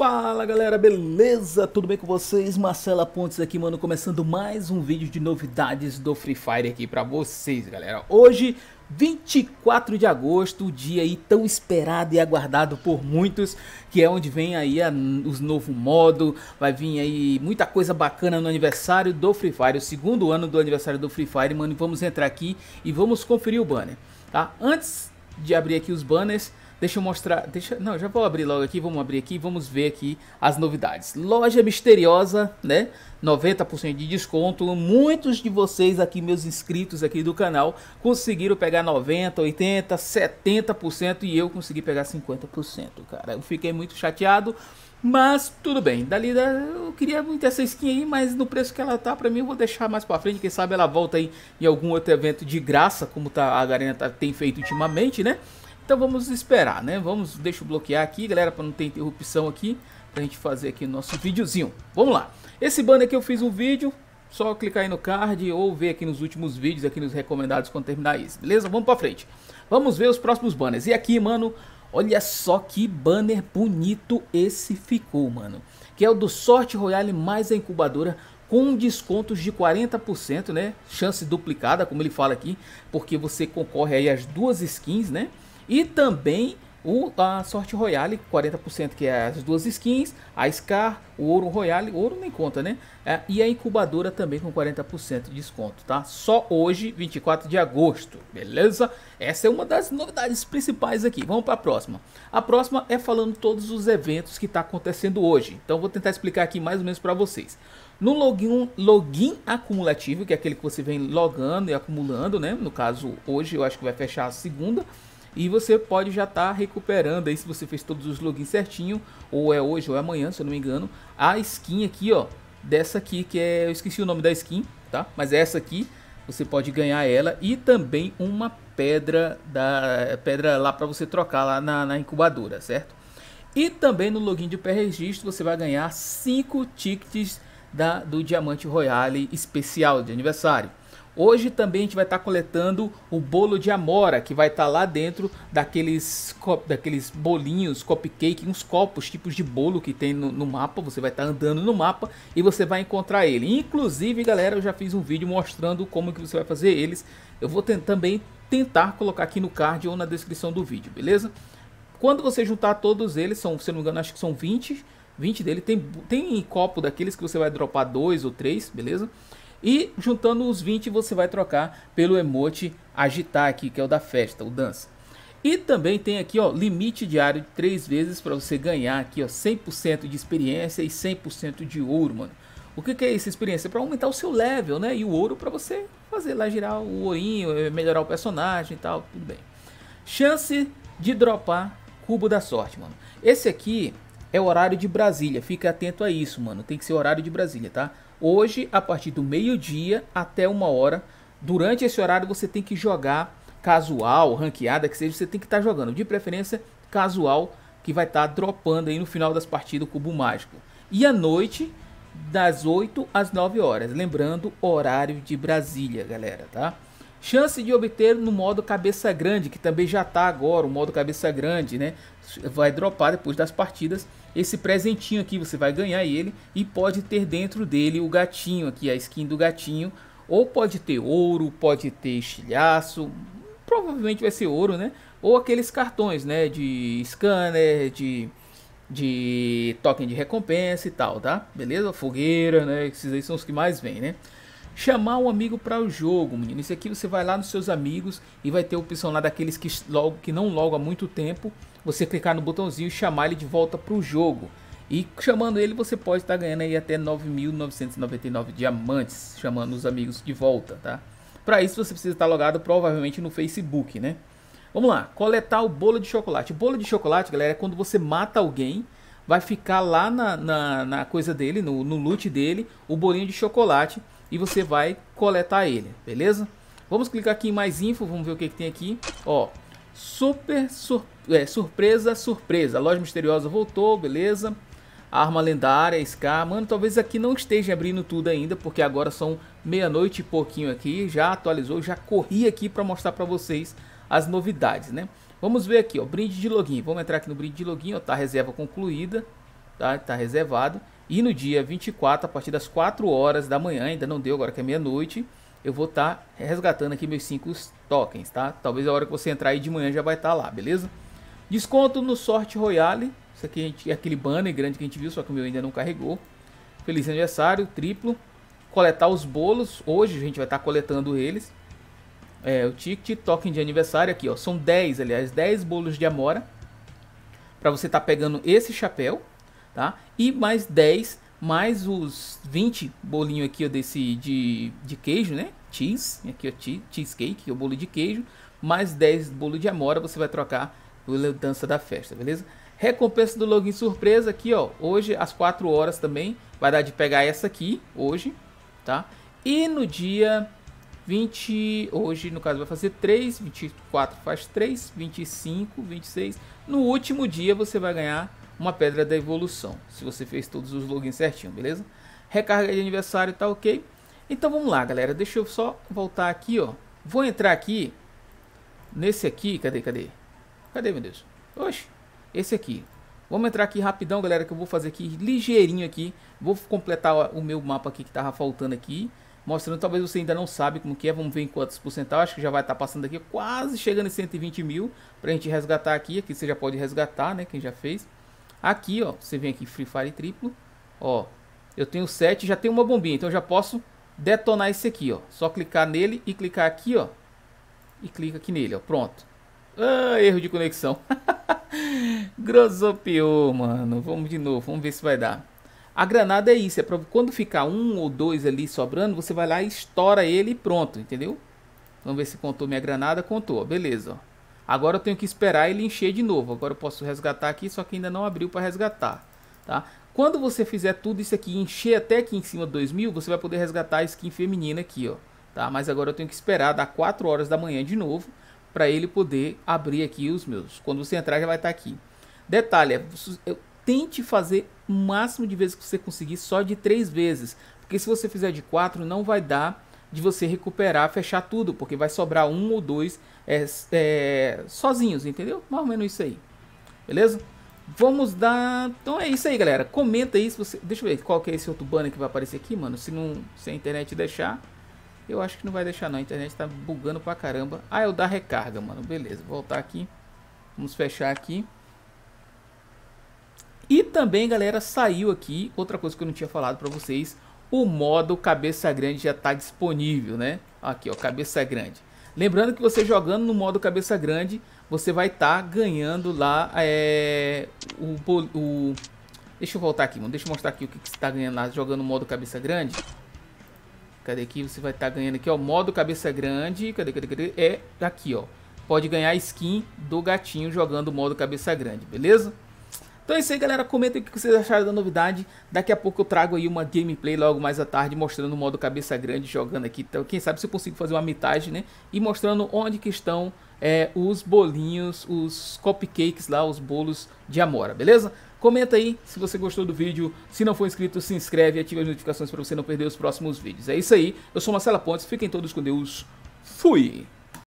Fala galera, beleza? Tudo bem com vocês? Marcela Pontes aqui, mano, começando mais um vídeo de novidades do Free Fire aqui pra vocês, galera. Hoje, 24 de agosto, o dia aí tão esperado e aguardado por muitos, que é onde vem aí a, os novo modo, vai vir aí muita coisa bacana no aniversário do Free Fire, o segundo ano do aniversário do Free Fire, mano, vamos entrar aqui e vamos conferir o banner, tá? Antes de abrir aqui os banners, Deixa eu mostrar. Deixa, não, já vou abrir logo aqui. Vamos abrir aqui. Vamos ver aqui as novidades. Loja misteriosa, né? 90% de desconto. Muitos de vocês aqui, meus inscritos aqui do canal, conseguiram pegar 90, 80, 70% e eu consegui pegar 50%, cara. Eu fiquei muito chateado. Mas tudo bem, dali né, eu queria muito essa skin aí, mas no preço que ela tá, pra mim eu vou deixar mais pra frente. Quem sabe ela volta aí em algum outro evento de graça, como tá, a Garena tá, tem feito ultimamente, né? Então vamos esperar, né? Vamos, deixa eu bloquear aqui, galera, para não ter interrupção aqui, para a gente fazer aqui nosso videozinho. Vamos lá. Esse banner que eu fiz um vídeo, só clicar aí no card ou ver aqui nos últimos vídeos, aqui nos recomendados quando terminar isso, beleza? Vamos para frente. Vamos ver os próximos banners. E aqui, mano, olha só que banner bonito esse ficou, mano. Que é o do Sorte Royale mais a incubadora com descontos de 40%, né? Chance duplicada, como ele fala aqui, porque você concorre aí às duas skins, né? E também o, a sorte royale, 40% que é as duas skins, a Scar, o ouro royale, ouro nem conta, né? É, e a incubadora também com 40% de desconto, tá? Só hoje, 24 de agosto, beleza? Essa é uma das novidades principais aqui. Vamos para a próxima. A próxima é falando todos os eventos que está acontecendo hoje. Então vou tentar explicar aqui mais ou menos para vocês. No login, login acumulativo, que é aquele que você vem logando e acumulando, né? No caso, hoje eu acho que vai fechar a segunda e você pode já estar tá recuperando aí se você fez todos os logins certinho, ou é hoje ou é amanhã, se eu não me engano, a skin aqui, ó, dessa aqui que é, eu esqueci o nome da skin, tá? Mas essa aqui, você pode ganhar ela e também uma pedra da pedra lá para você trocar lá na, na, incubadora, certo? E também no login de pré-registro você vai ganhar 5 tickets da, do Diamante Royale especial de aniversário. Hoje também a gente vai estar tá coletando o bolo de amora, que vai estar tá lá dentro daqueles, daqueles bolinhos, cupcake, uns copos, tipos de bolo que tem no, no mapa. Você vai estar tá andando no mapa e você vai encontrar ele. Inclusive, galera, eu já fiz um vídeo mostrando como que você vai fazer eles. Eu vou também tentar colocar aqui no card ou na descrição do vídeo, beleza? Quando você juntar todos eles, são, se não me engano, acho que são 20, 20 dele. Tem, tem copo daqueles que você vai dropar dois ou três, beleza? E juntando os 20 você vai trocar pelo emote agitar aqui, que é o da festa, o dança. E também tem aqui, ó, limite diário de 3 vezes para você ganhar aqui, ó, 100% de experiência e 100% de ouro, mano. O que, que é essa experiência? É para aumentar o seu level, né? E o ouro para você fazer lá girar o ourinho, eh, melhorar o personagem e tal, tudo bem. Chance de dropar cubo da sorte, mano. Esse aqui é o horário de Brasília, fica atento a isso, mano. Tem que ser horário de Brasília, tá? Hoje, a partir do meio-dia até uma hora, durante esse horário você tem que jogar casual, ranqueada, que seja, você tem que estar tá jogando. De preferência, casual, que vai estar tá dropando aí no final das partidas o cubo mágico. E à noite, das 8 às 9 horas. Lembrando, horário de Brasília, galera, tá? Chance de obter no modo cabeça grande, que também já está agora, o modo cabeça grande, né? Vai dropar depois das partidas esse presentinho aqui, você vai ganhar ele e pode ter dentro dele o gatinho aqui, a skin do gatinho, ou pode ter ouro, pode ter estilhaço, provavelmente vai ser ouro, né? Ou aqueles cartões, né, de scanner, de de token de recompensa e tal, tá? Beleza? Fogueira, né? Esses aí são os que mais vêm, né? chamar um amigo para o jogo, menino. Isso aqui você vai lá nos seus amigos e vai ter a opção lá daqueles que, logo, que não logo há muito tempo. Você clicar no botãozinho e chamar ele de volta para o jogo. E chamando ele, você pode estar tá ganhando aí até 9.999 diamantes, chamando os amigos de volta, tá? Para isso, você precisa estar tá logado provavelmente no Facebook, né? Vamos lá, coletar o bolo de chocolate. O bolo de chocolate, galera, é quando você mata alguém, vai ficar lá na, na, na coisa dele, no, no loot dele, o bolinho de chocolate e você vai coletar ele, beleza? Vamos clicar aqui em mais info, vamos ver o que, que tem aqui. Ó, super sur é, surpresa, surpresa. A loja misteriosa voltou, beleza? Arma lendária, SK. Mano, talvez aqui não esteja abrindo tudo ainda, porque agora são meia-noite e pouquinho aqui. Já atualizou, já corri aqui para mostrar para vocês as novidades, né? Vamos ver aqui, ó, brinde de login. Vamos entrar aqui no brinde de login, ó, tá reserva concluída, tá? Tá reservado. E no dia 24, a partir das 4 horas da manhã, ainda não deu, agora que é meia-noite, eu vou estar tá resgatando aqui meus 5 tokens, tá? Talvez a hora que você entrar aí de manhã já vai estar tá lá, beleza? Desconto no Sorte Royale. Isso aqui gente, é aquele banner grande que a gente viu, só que o meu ainda não carregou. Feliz aniversário, triplo. Coletar os bolos. Hoje a gente vai estar tá coletando eles. É, o ticket, token de aniversário aqui, ó. São 10, aliás, 10 bolos de Amora. Para você estar tá pegando esse chapéu, tá? E mais 10 mais os 20 bolinhos aqui ó, desse de, de queijo, né? Cheese, aqui ó, cheesecake, é o bolo de queijo, mais 10 bolo de amora, você vai trocar pela dança da festa, beleza? Recompensa do login surpresa aqui, ó, hoje às 4 horas também, vai dar de pegar essa aqui hoje, tá? E no dia 20, hoje no caso vai fazer 3, 24 faz 3, 25, 26, no último dia você vai ganhar uma pedra da evolução. Se você fez todos os logins certinho, beleza? Recarga de aniversário, tá ok? Então vamos lá, galera. Deixa eu só voltar aqui, ó. Vou entrar aqui nesse aqui. Cadê, cadê? Cadê, meu Deus? Oxe, esse aqui. Vamos entrar aqui rapidão, galera, que eu vou fazer aqui ligeirinho aqui. Vou completar o meu mapa aqui que tava faltando aqui. Mostrando, talvez você ainda não sabe como que é. Vamos ver em quantos porcentagem. Acho que já vai estar tá passando aqui, quase chegando em 120 mil. Pra gente resgatar aqui. Aqui você já pode resgatar, né? Quem já fez. Aqui, ó, você vem aqui Free Fire triplo, ó, eu tenho 7, já tenho uma bombinha, então eu já posso detonar esse aqui, ó. Só clicar nele e clicar aqui, ó, e clica aqui nele, ó, pronto. Ah, erro de conexão. Grossopiou, mano. Vamos de novo, vamos ver se vai dar. A granada é isso, é para quando ficar um ou dois ali sobrando, você vai lá e estoura ele e pronto, entendeu? Vamos ver se contou minha granada, contou, beleza, ó. Agora eu tenho que esperar ele encher de novo. Agora eu posso resgatar aqui, só que ainda não abriu para resgatar. Tá? Quando você fizer tudo isso aqui, encher até aqui em cima 2000, você vai poder resgatar a skin feminina aqui, ó. Tá? Mas agora eu tenho que esperar dar 4 horas da manhã de novo para ele poder abrir aqui os meus. Quando você entrar já vai estar tá aqui. Detalhe, é, eu tente fazer o máximo de vezes que você conseguir, só de 3 vezes. Porque se você fizer de 4 não vai dar de você recuperar, fechar tudo, porque vai sobrar um ou dois é, é, sozinhos, entendeu? Mais ou menos isso aí. Beleza? Vamos dar. Então é isso aí, galera. Comenta aí se você. Deixa eu ver qual que é esse outro banner que vai aparecer aqui, mano. Se não. Se a internet deixar. Eu acho que não vai deixar, não. A internet tá bugando pra caramba. Ah, eu é da recarga, mano. Beleza. voltar aqui. Vamos fechar aqui. E também, galera, saiu aqui outra coisa que eu não tinha falado pra vocês o modo cabeça grande já está disponível, né? Aqui, ó, cabeça grande. Lembrando que você jogando no modo cabeça grande, você vai estar tá ganhando lá é, o, o... Deixa eu voltar aqui, mano. Deixa eu mostrar aqui o que, que você está ganhando lá jogando no modo cabeça grande. Cadê aqui? Você vai estar tá ganhando aqui, ó, modo cabeça grande. Cadê, cadê, cadê? É aqui, ó. Pode ganhar skin do gatinho jogando modo cabeça grande, beleza? Então é isso aí, galera. comenta o que vocês acharam da novidade. Daqui a pouco eu trago aí uma gameplay logo mais à tarde, mostrando o modo cabeça grande jogando aqui. Então, quem sabe se eu consigo fazer uma mitagem, né? E mostrando onde que estão é, os bolinhos, os cupcakes lá, os bolos de Amora, beleza? Comenta aí se você gostou do vídeo. Se não for inscrito, se inscreve e ative as notificações para você não perder os próximos vídeos. É isso aí. Eu sou Marcela Pontes. Fiquem todos com Deus. Fui!